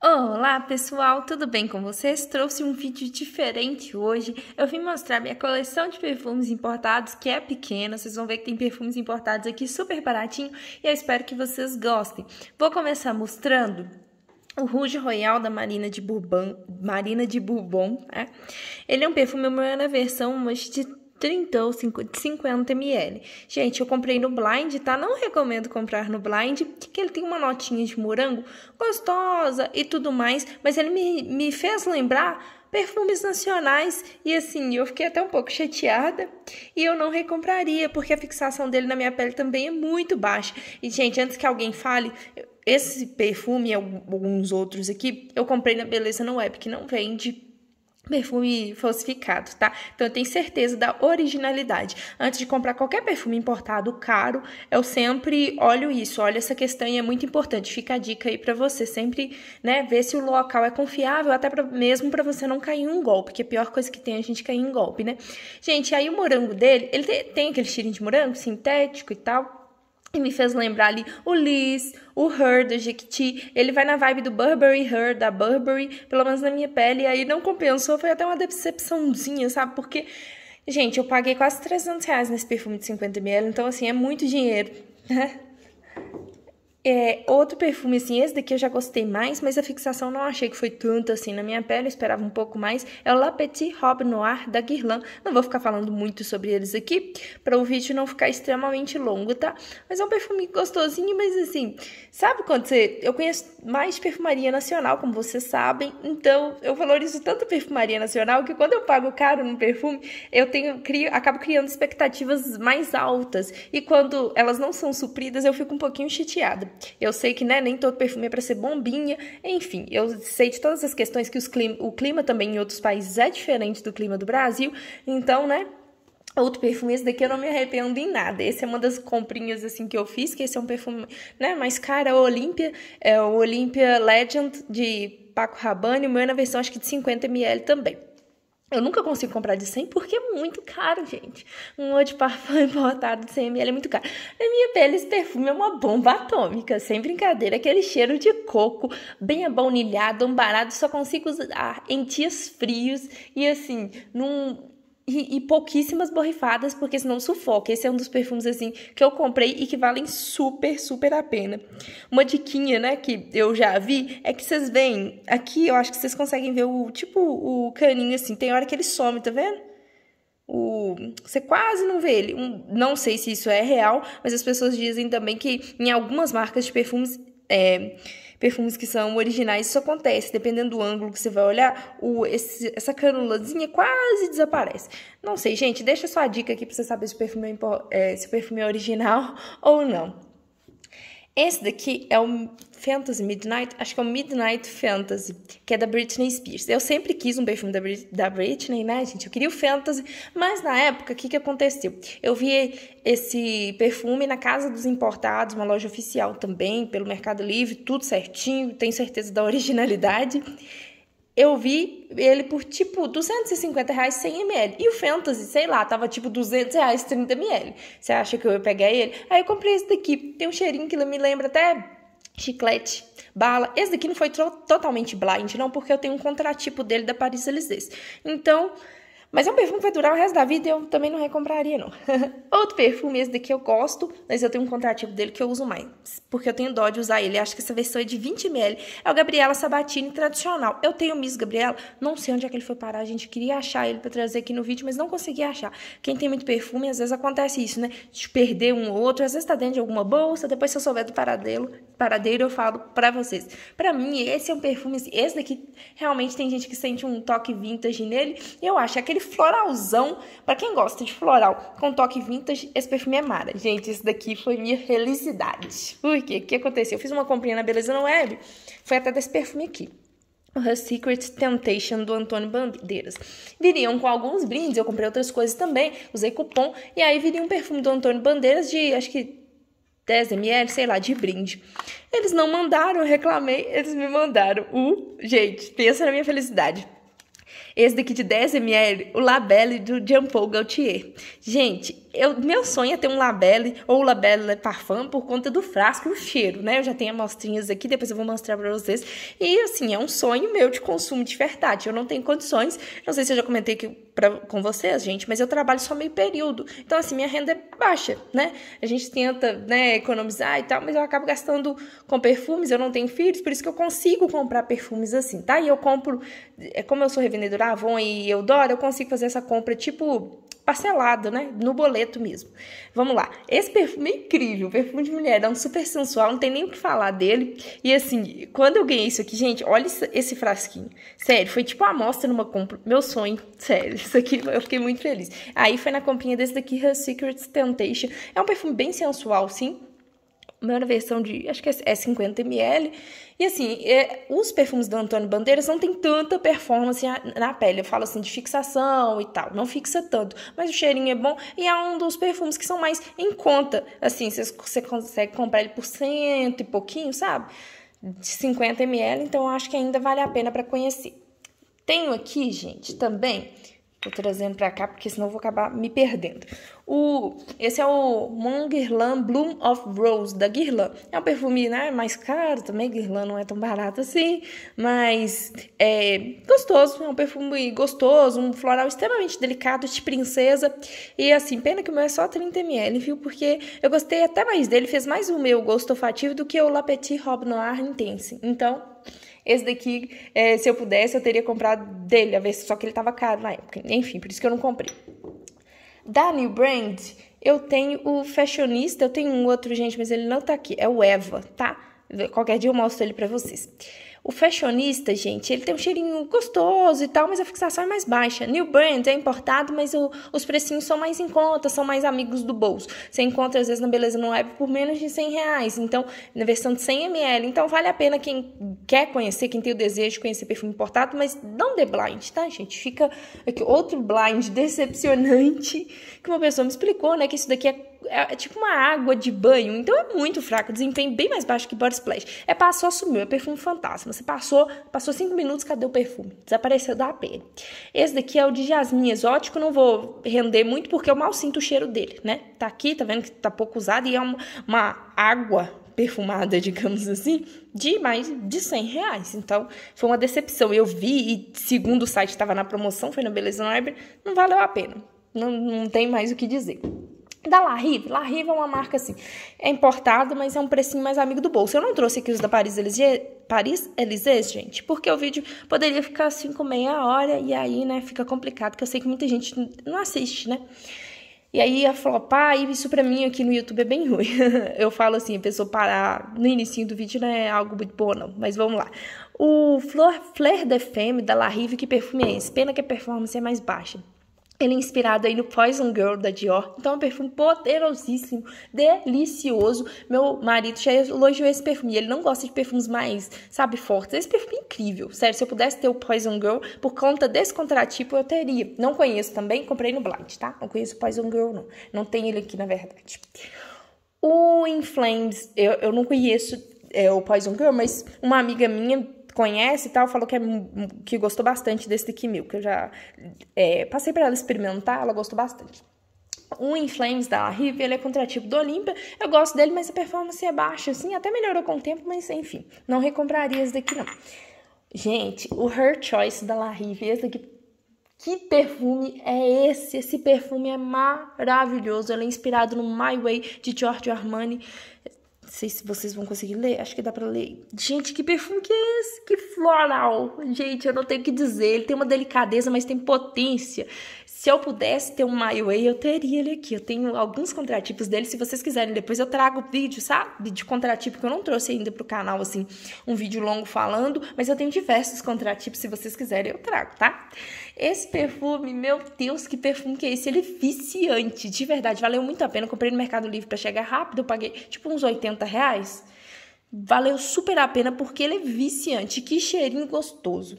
Olá pessoal, tudo bem com vocês? Trouxe um vídeo diferente hoje. Eu vim mostrar minha coleção de perfumes importados, que é pequena. Vocês vão ver que tem perfumes importados aqui super baratinho e eu espero que vocês gostem. Vou começar mostrando o Rouge Royal da Marina de Bourbon, Marina de Bourbon, né? Ele é um perfume, uma versão, uma de 30 ou 50 ml. Gente, eu comprei no blind, tá? Não recomendo comprar no blind, porque ele tem uma notinha de morango gostosa e tudo mais, mas ele me, me fez lembrar perfumes nacionais e assim, eu fiquei até um pouco chateada e eu não recompraria, porque a fixação dele na minha pele também é muito baixa. E gente, antes que alguém fale, esse perfume e alguns outros aqui, eu comprei na Beleza no Web, é, que não vende perfume falsificado, tá? Então eu tenho certeza da originalidade. Antes de comprar qualquer perfume importado caro, eu sempre olho isso, olho essa questão e é muito importante. Fica a dica aí para você sempre, né, ver se o local é confiável, até pra, mesmo para você não cair em um golpe, que é a pior coisa que tem é a gente cair em golpe, né? Gente, aí o morango dele, ele tem, tem aquele cheirinho de morango sintético e tal. E me fez lembrar ali o Liz, o Her do Jequiti. Ele vai na vibe do Burberry Her, da Burberry, pelo menos na minha pele. E aí não compensou, foi até uma decepçãozinha, sabe? Porque, gente, eu paguei quase 300 reais nesse perfume de 50ml, então assim, é muito dinheiro, né? É, outro perfume, assim, esse daqui eu já gostei mais, mas a fixação não achei que foi tanto assim na minha pele, eu esperava um pouco mais. É o La Petite Robe Noir da Guerlain Não vou ficar falando muito sobre eles aqui, para o vídeo não ficar extremamente longo, tá? Mas é um perfume gostosinho, mas assim, sabe quando você. Eu conheço mais de perfumaria nacional, como vocês sabem, então eu valorizo tanto perfumaria nacional que quando eu pago caro num perfume, eu tenho crio, acabo criando expectativas mais altas. E quando elas não são supridas, eu fico um pouquinho chateada. Eu sei que né, nem todo perfume é para ser bombinha. Enfim, eu sei de todas as questões que clima, o clima também em outros países é diferente do clima do Brasil. Então, né? Outro perfume, esse daqui eu não me arrependo em nada. Esse é uma das comprinhas, assim, que eu fiz, que esse é um perfume, né, mais caro, é o Olympia, é o Olympia Legend de Paco Rabanne, o meu é na versão, acho que de 50ml também. Eu nunca consigo comprar de 100 porque é muito caro, gente. Um eau de parfum importado de 100ml é muito caro. Na minha pele, esse perfume é uma bomba atômica. Sem brincadeira, aquele cheiro de coco, bem abaunilhado, ambarado, só consigo usar em dias frios e assim, num e, e, pouquíssimas borrifadas, porque senão sufoca. Esse é um dos perfumes, assim, que eu comprei e que valem super, super a pena. Uma diquinha, né, que eu já vi, é que vocês veem... Aqui, eu acho que vocês conseguem ver o, tipo, o caninho, assim. Tem hora que ele some, tá vendo? O, você quase não vê ele. Um, não sei se isso é real, mas as pessoas dizem também que em algumas marcas de perfumes... É, perfumes que são originais, isso acontece, dependendo do ângulo que você vai olhar, o, esse, essa canulazinha quase desaparece. Não sei, gente, deixa sua dica aqui pra você saber se o perfume é, é, se o perfume é original ou não. Esse daqui é o Fantasy Midnight, acho que é o Midnight Fantasy, que é da Britney Spears. Eu sempre quis um perfume da, Brit da Britney, né, gente? Eu queria o Fantasy, mas na época, o que, que aconteceu? Eu vi esse perfume na Casa dos Importados, uma loja oficial também, pelo Mercado Livre, tudo certinho, tenho certeza da originalidade eu vi ele por tipo 250 reais 100 ml. E o Fantasy, sei lá, tava tipo 200 reais 30 ml. Você acha que eu ia pegar ele? Aí eu comprei esse daqui. Tem um cheirinho que me lembra até chiclete, bala. Esse daqui não foi totalmente blind, não, porque eu tenho um contratipo dele da Paris Elysée. Então, mas é um perfume que vai durar o resto da vida e eu também não recompraria, não. Outro perfume, esse daqui eu gosto, mas eu tenho um contrativo dele que eu uso mais, porque eu tenho dó de usar ele. Acho que essa versão é de 20ml, é o Gabriela Sabatini tradicional. Eu tenho o Miss Gabriela, não sei onde é que ele foi parar, a gente queria achar ele para trazer aqui no vídeo, mas não consegui achar. Quem tem muito perfume, às vezes acontece isso, né? De perder um ou outro, às vezes tá dentro de alguma bolsa, depois se eu souber do paradeiro, paradeiro eu falo para vocês. Para mim, esse é um perfume, esse daqui realmente tem gente que sente um toque vintage nele, eu acho aquele aquele floralzão. Para quem gosta de floral com toque vintage, esse perfume é mara. Gente, isso daqui foi minha felicidade. Por quê? O que aconteceu? Eu fiz uma comprinha na Beleza no Web, foi até desse perfume aqui. O Her Secret Temptation do Antônio Bandeiras. Viriam com alguns brindes, eu comprei outras coisas também, usei cupom, e aí viria um perfume do Antônio Bandeiras de acho que 10 ml, sei lá, de brinde. Eles não mandaram, eu reclamei, eles me mandaram. o gente, pensa na minha felicidade. Esse daqui de 10ml, o Labelle do Jean Paul Gaultier. Gente, eu, meu sonho é ter um Labelle ou Labelle é Parfum por conta do frasco e o cheiro, né? Eu já tenho amostrinhas aqui, depois eu vou mostrar pra vocês. E, assim, é um sonho meu de consumo de verdade. Eu não tenho condições, não sei se eu já comentei aqui pra, com vocês, gente, mas eu trabalho só meio período. Então, assim, minha renda é baixa, né? A gente tenta, né, economizar e tal, mas eu acabo gastando com perfumes, eu não tenho filhos, por isso que eu consigo comprar perfumes assim, tá? E eu compro, é, como eu sou revendedora Avon e Eudora, eu consigo fazer essa compra, tipo parcelado, né? No boleto mesmo. Vamos lá. Esse perfume é incrível, perfume de mulher, é um super sensual, não tem nem o que falar dele. E assim, quando eu ganhei isso aqui, gente, olha esse frasquinho. Sério, foi tipo a amostra numa compra. Meu sonho, sério. Isso aqui eu fiquei muito feliz. Aí foi na comprinha desse daqui, Her Secrets Temptation. É um perfume bem sensual, sim uma versão de, acho que é 50ml. É e assim, é, os perfumes do Antônio Bandeiras não tem tanta performance na pele. Eu falo assim de fixação e tal, não fixa tanto, mas o cheirinho é bom e é um dos perfumes que são mais em conta. Assim, você consegue comprar ele por cento e pouquinho, sabe? De 50ml, então eu acho que ainda vale a pena para conhecer. Tenho aqui, gente, também Tô trazendo pra cá porque senão eu vou acabar me perdendo. O, esse é o Mon Montguerlain Bloom of Rose da Guerlain. É um perfume né, mais caro também, Guerlain não é tão barato assim, mas é gostoso, é um perfume gostoso, um floral extremamente delicado, de princesa. E assim, pena que o meu é só 30ml, viu? Porque eu gostei até mais dele, fez mais o meu gosto olfativo do que o La Petite Robe Noir Intense. Então, esse daqui, é, se eu pudesse, eu teria comprado dele, a ver só que ele tava caro na época. Enfim, por isso que eu não comprei. Da New Brand, eu tenho o Fashionista, eu tenho um outro, gente, mas ele não tá aqui. É o Eva, tá? Qualquer dia eu mostro ele pra vocês. O fashionista, gente, ele tem um cheirinho gostoso e tal, mas a fixação é mais baixa. New Brand é importado, mas o, os precinhos são mais em conta, são mais amigos do bolso. Você encontra, às vezes, na Beleza no Web por menos de 100 reais, então, na versão de 100 ml. Então, vale a pena quem quer conhecer, quem tem o desejo de conhecer perfume importado, mas não dê blind, tá, gente? Fica aqui outro blind decepcionante que uma pessoa me explicou, né, que isso daqui é é, é, tipo uma água de banho, então é muito fraco, desempenho bem mais baixo que Body Splash. É passou, sumiu, é perfume fantasma. Você passou, passou cinco minutos, cadê o perfume? Desapareceu da pele. Esse daqui é o de jasmim exótico, não vou render muito porque eu mal sinto o cheiro dele, né? Tá aqui, tá vendo que tá pouco usado e é uma, uma água perfumada, digamos assim, de mais de 100 reais. Então, foi uma decepção. Eu vi, e segundo o site estava na promoção, foi na Beleza Nobre, não valeu a pena. Não, não tem mais o que dizer da La Rive. La Rive é uma marca assim, é importada, mas é um precinho mais amigo do bolso. Eu não trouxe aqui os da Paris Elysée, Paris Elysée, gente, porque o vídeo poderia ficar assim com meia hora e aí, né, fica complicado, que eu sei que muita gente não assiste, né? E aí ia flopar, e isso pra mim aqui no YouTube é bem ruim. eu falo assim, a pessoa parar no início do vídeo não né, é algo muito bom, não. Mas vamos lá. O Flor Flair de Femme, da La Rive, que perfume é esse? Pena que a performance é mais baixa. Ele é inspirado aí no Poison Girl da Dior. Então é um perfume poderosíssimo, delicioso. Meu marido já elogiou esse perfume. Ele não gosta de perfumes mais, sabe, fortes. Esse perfume é incrível. Sério, se eu pudesse ter o Poison Girl por conta desse contratipo, eu teria. Não conheço também, comprei no Blind, tá? Não conheço o Poison Girl, não. Não tem ele aqui, na verdade. O In Flames, eu, eu não conheço é, o Poison Girl, mas uma amiga minha conhece e tal, falou que, é, que gostou bastante desse Kimil, que Eu já é, passei para ela experimentar, ela gostou bastante. O In Flames da Rive, ele é contrativo do Olympia. Eu gosto dele, mas a performance é baixa, assim, até melhorou com o tempo, mas enfim, não recompraria esse daqui não. Gente, o Her Choice da La Rive, esse daqui que perfume é esse? Esse perfume é maravilhoso. Ele é inspirado no My Way de Giorgio Armani sei se vocês vão conseguir ler, acho que dá para ler. Gente, que perfume que é esse? Que floral! Gente, eu não tenho o que dizer. Ele tem uma delicadeza, mas tem potência. Se eu pudesse ter um My Way, eu teria ele aqui. Eu tenho alguns contratipos dele, se vocês quiserem. Depois eu trago vídeo, sabe? De contratipo que eu não trouxe ainda pro canal, assim, um vídeo longo falando. Mas eu tenho diversos contratipos, se vocês quiserem, eu trago, tá? Esse perfume, meu Deus, que perfume que é esse? Ele é viciante, de verdade. Valeu muito a pena. Eu comprei no Mercado Livre para chegar rápido. Eu paguei, tipo, uns 80 reais. Valeu super a pena porque ele é viciante. Que cheirinho gostoso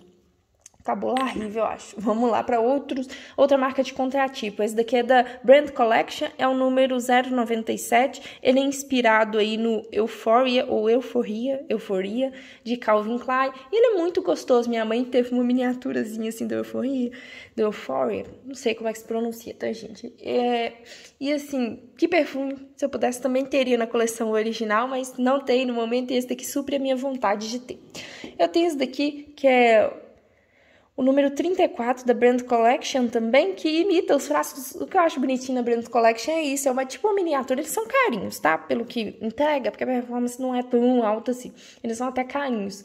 acabou lá horrível, eu acho. Vamos lá para outros, outra marca de contratipo. Esse daqui é da Brand Collection, é o número 097. Ele é inspirado aí no Euphoria ou Euforia, Euforia de Calvin Klein. E ele é muito gostoso. Minha mãe teve uma miniaturazinha assim do Euforia, do Euphoria, não sei como é que se pronuncia, tá, gente? É, e assim, que perfume, se eu pudesse também teria na coleção original, mas não tem no momento e esse daqui supre a minha vontade de ter. Eu tenho esse daqui que é o número 34 da Brand Collection também, que imita os frascos. O que eu acho bonitinho na Brand Collection é isso, é uma tipo uma miniatura, eles são carinhos, tá? Pelo que entrega, porque a performance não é tão alta assim. Eles são até carinhos.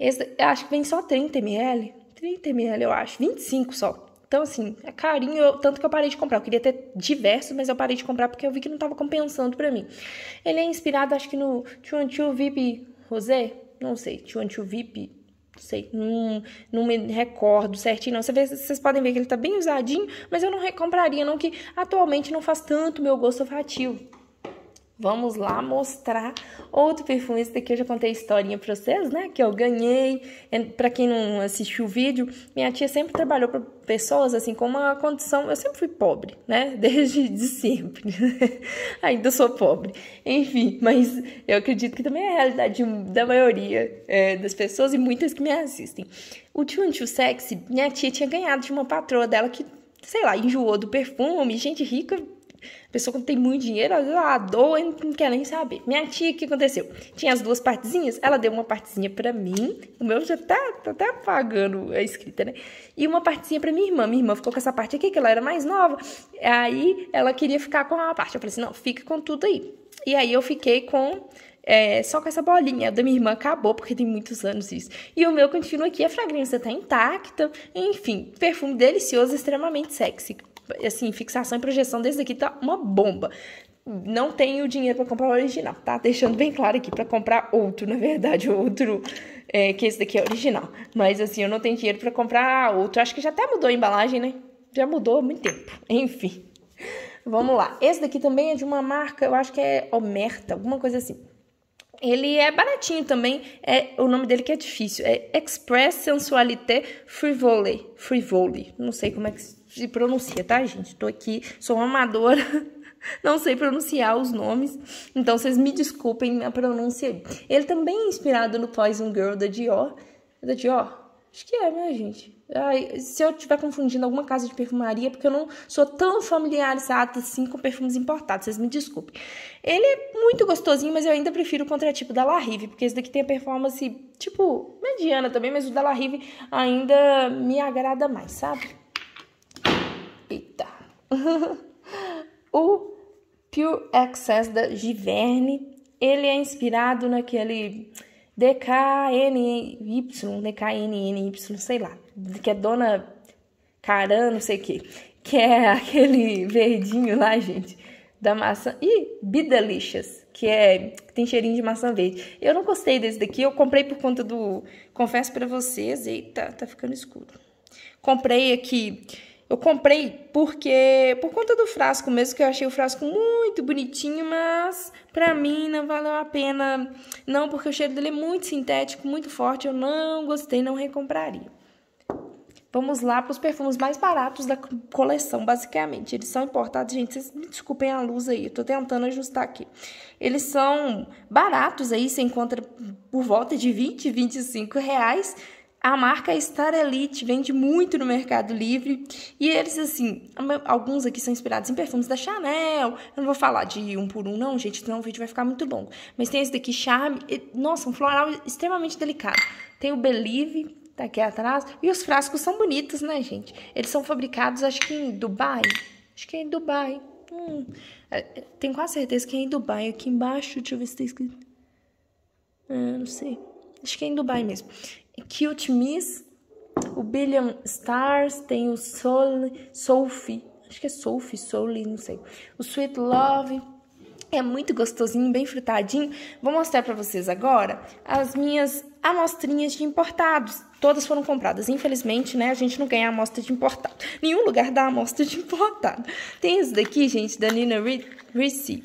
Esse, acho que vem só 30 ml, 30 ml eu acho, 25 só. Então, assim, é carinho, eu, tanto que eu parei de comprar. Eu queria ter diversos, mas eu parei de comprar porque eu vi que não tava compensando para mim. Ele é inspirado, acho que no Chuanchu Vip Rosé, não sei, Chuanchu Vip não sei, não, não me recordo certinho, não. Você vê, vocês podem ver que ele tá bem usadinho, mas eu não compraria, não, que atualmente não faz tanto meu gosto olfativo. Vamos lá mostrar outro perfume. Esse daqui eu já contei a historinha pra vocês, né? Que eu ganhei. Pra quem não assistiu o vídeo, minha tia sempre trabalhou pra pessoas, assim, com uma condição... Eu sempre fui pobre, né? Desde de sempre. Ainda sou pobre. Enfim, mas eu acredito que também é a realidade da maioria é, das pessoas e muitas que me assistem. O Tune Too Sexy, minha tia tinha ganhado de uma patroa dela que sei lá, enjoou do perfume, gente rica pessoa quando tem muito dinheiro, ela doa e não quer nem saber. Minha tia, o que aconteceu? Tinha as duas partezinhas, ela deu uma partezinha para mim, o meu já tá, tá até apagando a escrita, né? E uma partezinha para minha irmã. Minha irmã ficou com essa parte aqui, que ela era mais nova. Aí ela queria ficar com a parte. Eu falei assim: não, fica com tudo aí. E aí eu fiquei com é, só com essa bolinha. A da minha irmã acabou, porque tem muitos anos isso. E o meu continua aqui, a fragrância tá intacta. Enfim, perfume delicioso, extremamente sexy assim, fixação e projeção desse daqui tá uma bomba. Não tenho dinheiro para comprar o original, tá? Deixando bem claro aqui, para comprar outro, na verdade, outro. É, que esse daqui é original. Mas assim, eu não tenho dinheiro para comprar outro. Acho que já até mudou a embalagem, né? Já mudou há muito tempo. Enfim. Vamos lá. Esse daqui também é de uma marca, eu acho que é Omerta, alguma coisa assim. Ele é baratinho também, é o nome dele que é difícil, é Express Sensualité Frivole, Frivole, não sei como é que se pronuncia, tá, gente? Tô aqui, sou uma amadora, não sei pronunciar os nomes, então vocês me desculpem minha pronúncia. Ele também é inspirado no Poison Girl da Dior, é da Dior, Acho que é, né, gente? Ai, se eu estiver confundindo alguma casa de perfumaria, porque eu não sou tão familiarizada assim com perfumes importados, vocês me desculpem. Ele é muito gostosinho, mas eu ainda prefiro o contratipo da La Rive, porque esse daqui tem a performance, tipo, mediana também, mas o da La Rive ainda me agrada mais, sabe? Eita! o Pure Access da Giverne, ele é inspirado naquele DKNY, DKNNY, sei lá, que é Dona Caran, não sei o que, que é aquele verdinho lá, gente, da maçã. E Bidelicious, que é tem cheirinho de maçã verde. Eu não gostei desse daqui, eu comprei por conta do, confesso para vocês, eita, tá ficando escuro. Comprei aqui eu comprei porque por conta do frasco mesmo, que eu achei o frasco muito bonitinho, mas pra mim não valeu a pena. Não, porque o cheiro dele é muito sintético, muito forte, eu não gostei, não recompraria. Vamos lá para os perfumes mais baratos da coleção, basicamente. Eles são importados, gente, vocês me desculpem a luz aí, eu tô tentando ajustar aqui. Eles são baratos aí, você encontra por volta de 20, 25 reais a marca Star Elite vende muito no Mercado Livre e eles, assim, alguns aqui são inspirados em perfumes da Chanel. Eu não vou falar de um por um, não, gente, senão o vídeo vai ficar muito longo. Mas tem esse daqui, Charme. Nossa, um floral extremamente delicado. Tem o Believe, tá aqui atrás. E os frascos são bonitos, né, gente? Eles são fabricados, acho que em Dubai. Acho que é em Dubai. Hum, é, é, tenho quase certeza que é em Dubai. Aqui embaixo, deixa eu ver se tá escrito. Ah, não sei. Acho que é em Dubai mesmo. Cute Miss, o Billion Stars, tem o Soul, Sophie, acho que é Sophie, Soul, não sei. O Sweet Love, é muito gostosinho, bem frutadinho. Vou mostrar para vocês agora as minhas amostrinhas de importados. Todas foram compradas. Infelizmente, né, a gente não ganha amostra de importado. Nenhum lugar dá amostra de importado. Tem esse daqui, gente, da Nina Ricci,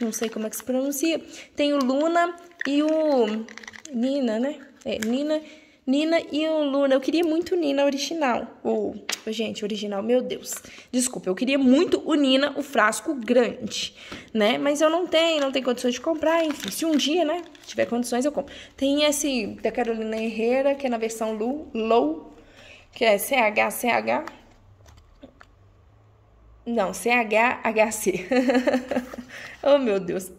não sei como é que se pronuncia. Tem o Luna e o Nina, né? É, Nina, Nina e o Luna. Eu queria muito o Nina original. O, oh, gente, original, meu Deus. Desculpa, eu queria muito o Nina, o frasco grande, né? Mas eu não tenho, não tenho condições de comprar. Enfim, se um dia, né, tiver condições, eu compro. Tem esse da Carolina Herrera, que é na versão Lu, Low, que é CHCH. Não, CHHC. oh, meu Deus.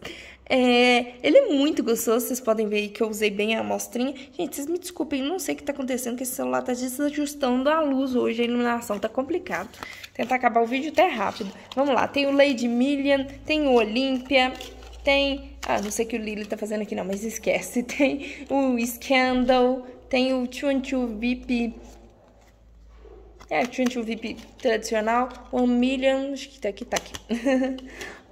É, ele é muito gostoso, vocês podem ver aí que eu usei bem a amostrinha. Gente, vocês me desculpem, não sei o que tá acontecendo, que esse celular tá desajustando a luz hoje, a iluminação tá complicado. Tentar acabar o vídeo até rápido. Vamos lá, tem o Lady Million, tem o Olímpia, tem... Ah, não sei o que o Lily tá fazendo aqui não, mas esquece. Tem o Scandal, tem o Chunchu VIP... É, Chunchu VIP tradicional, o Million... Acho que tá aqui, tá aqui.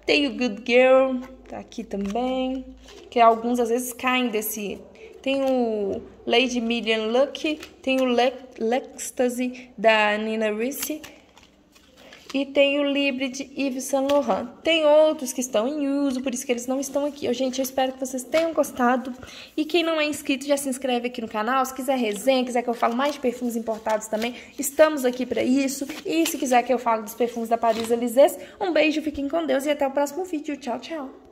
Tem o Good Girl, tá aqui também. Que alguns às vezes caem desse. Tem o Lady Million Lucky. tem o Le Lextasy da Nina Ricci. E tem o Libre de Yves Saint Laurent. Tem outros que estão em uso, por isso que eles não estão aqui. Gente, eu espero que vocês tenham gostado. E quem não é inscrito, já se inscreve aqui no canal. Se quiser resenha, quiser que eu fale mais de perfumes importados também, estamos aqui para isso. E se quiser que eu fale dos perfumes da Paris Elysées, um beijo, fiquem com Deus e até o próximo vídeo. Tchau, tchau!